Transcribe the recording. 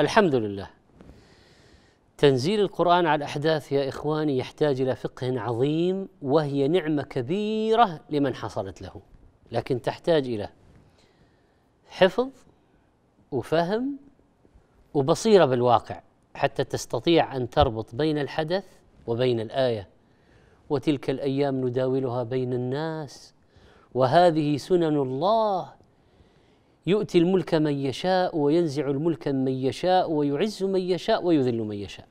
الحمد لله تنزيل القرآن على الأحداث يا إخواني يحتاج إلى فقه عظيم وهي نعمة كبيرة لمن حصلت له لكن تحتاج إلى حفظ وفهم وبصيرة بالواقع حتى تستطيع أن تربط بين الحدث وبين الآية وتلك الأيام نداولها بين الناس وهذه سنن الله يؤتي الملك من يشاء وينزع الملك من يشاء ويعز من يشاء ويذل من يشاء